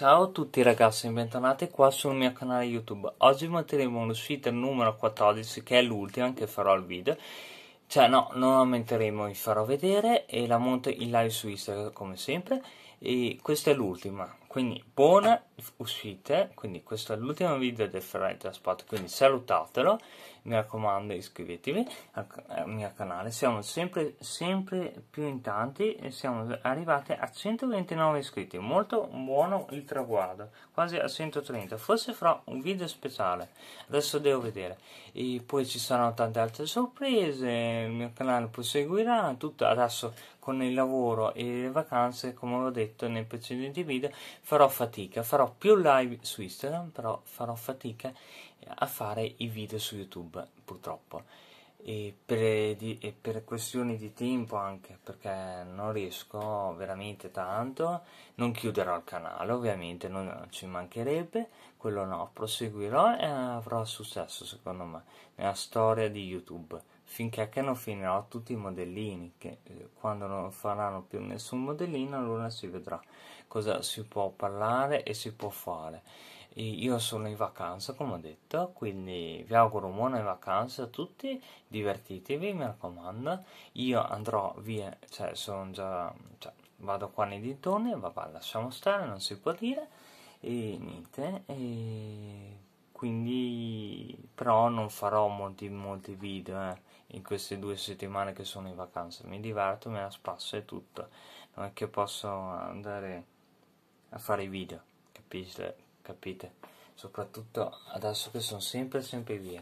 Ciao a tutti ragazzi e bentornati qua sul mio canale YouTube Oggi monteremo l'uscita numero 14 che è l'ultima che farò il video Cioè no, non la monteremo, vi farò vedere e la monto in live su Instagram come sempre E questa è l'ultima, quindi buona uscite, quindi questo è l'ultimo video del Ferrari Trasport, quindi salutatelo, mi raccomando iscrivetevi al, eh, al mio canale, siamo sempre, sempre più in tanti e siamo arrivati a 129 iscritti, molto buono il traguardo, quasi a 130, forse farò un video speciale, adesso devo vedere, e poi ci saranno tante altre sorprese, il mio canale proseguirà, tutto adesso con il lavoro e le vacanze, come ho detto nei precedenti video, farò fatica, farò più live su Instagram, però farò fatica a fare i video su YouTube, purtroppo. E per, di, e per, questioni di tempo anche perché non riesco veramente tanto non chiuderò il canale ovviamente non ci mancherebbe quello no proseguirò e avrò successo secondo me nella storia di youtube finché che non finirò tutti i modellini che eh, quando non faranno più nessun modellino allora si vedrà cosa si può parlare e si può fare io sono in vacanza come ho detto quindi vi auguro buone vacanze a tutti divertitevi mi raccomando io andrò via cioè sono già cioè, vado qua nei dintorni vabbè lasciamo stare non si può dire e niente e quindi però non farò molti, molti video eh, in queste due settimane che sono in vacanza mi diverto, me la spasso e tutto non è che posso andare a fare i video capite? capite? soprattutto adesso che sono sempre sempre via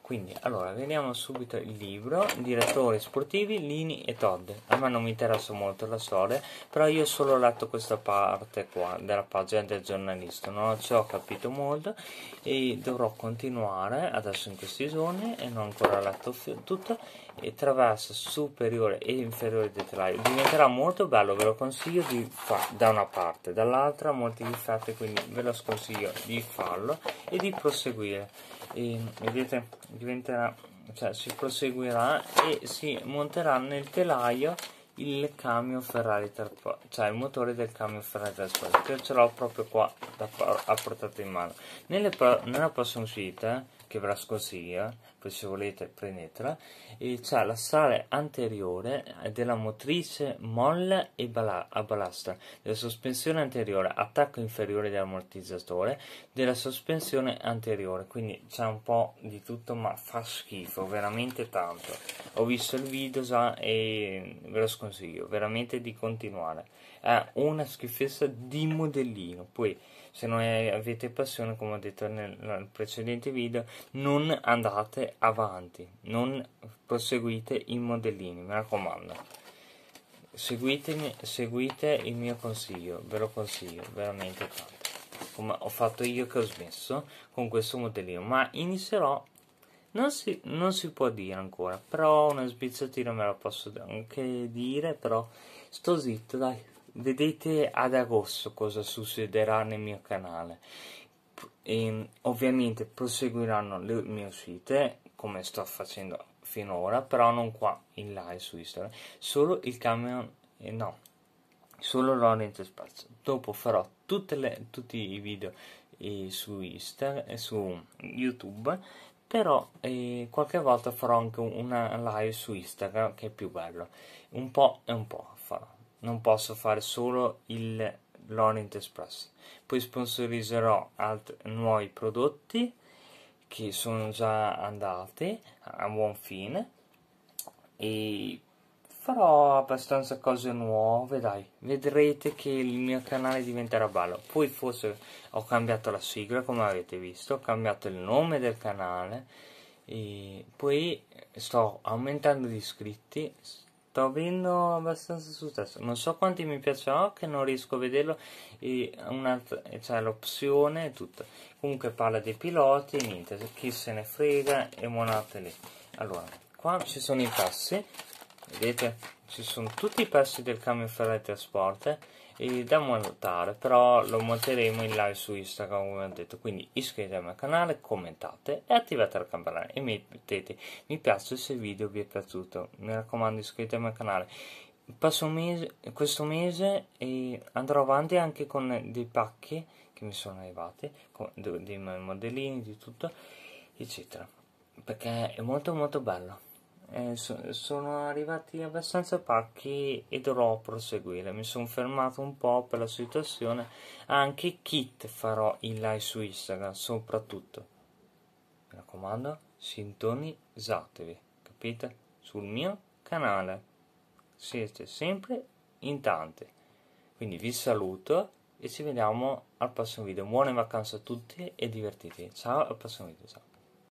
quindi allora vediamo subito il libro direttori sportivi Lini e Todd a me non mi interessa molto la storia però io solo ho solo letto questa parte qua della pagina del giornalista non ci ho capito molto e dovrò continuare adesso in questi giorni e non ho ancora letto tutto e traversa superiore e inferiore dettagli diventerà molto bello ve lo consiglio di fare da una parte dall'altra molti difetti quindi ve lo sconsiglio di farlo e di proseguire e vedete diventerà cioè si proseguirà e si monterà nel telaio il camion Ferrari Transport, cioè il motore del camion Ferrari Transport, che ce l'ho proprio qua da, a portata in mano. Nelle, nella prossima uscita che ve la sconsiglio, poi se volete prendetela, e c'è la sale anteriore eh, della motrice molle e bala a balasta, della sospensione anteriore, attacco inferiore dell'ammortizzatore, della sospensione anteriore, quindi c'è un po' di tutto ma fa schifo, veramente tanto. Ho visto il video già e ve lo sconsiglio, veramente di continuare. È una schifezza di modellino, poi se non è, avete passione come ho detto nel, nel precedente video non andate avanti non proseguite i modellini mi raccomando Seguitemi, seguite il mio consiglio, ve lo consiglio veramente tanto, come ho fatto io che ho smesso con questo modellino, ma inizierò, non si, non si può dire ancora, però una sbizzatina me la posso anche dire, però sto zitto dai vedete ad agosto cosa succederà nel mio canale e, ovviamente proseguiranno le mie uscite come sto facendo finora però non qua in live su Instagram solo il camion eh, no solo Lawrence Spazio dopo farò le, tutti i video eh, su Instagram e eh, su YouTube però eh, qualche volta farò anche una live su Instagram che è più bello un po' e un po' farò non posso fare solo il l'Orient Express. Poi sponsorizzerò alt- nuovi prodotti che sono già andati a buon fine e farò abbastanza cose nuove, dai. Vedrete che il mio canale diventerà bello. Poi forse ho cambiato la sigla, come avete visto, ho cambiato il nome del canale e poi sto aumentando gli iscritti, sto avendo abbastanza successo non so quanti mi piacerà che non riesco a vederlo e cioè l'opzione e tutto comunque parla dei piloti niente chi se ne frega e monate lì allora qua ci sono i passi vedete ci sono tutti i pezzi del camion Ferretti Sport eh, da montare però lo monteremo in live su Instagram come ho detto quindi iscrivetevi al canale commentate e attivate la campanella e mettete mi piace se il video vi è piaciuto mi raccomando iscrivetevi al canale mese, questo mese eh, andrò avanti anche con dei pacchi che mi sono arrivati con, dei modellini di tutto eccetera perché è molto molto bello eh, so, sono arrivati abbastanza pacchi e dovrò proseguire. Mi sono fermato un po' per la situazione. Anche kit farò in live su Instagram, soprattutto. Mi raccomando, sintonizzatevi, capite? Sul mio canale. Siete sempre in tanti. Quindi vi saluto e ci vediamo al prossimo video. Buone vacanze a tutti e divertiti. Ciao, al prossimo video. Ciao.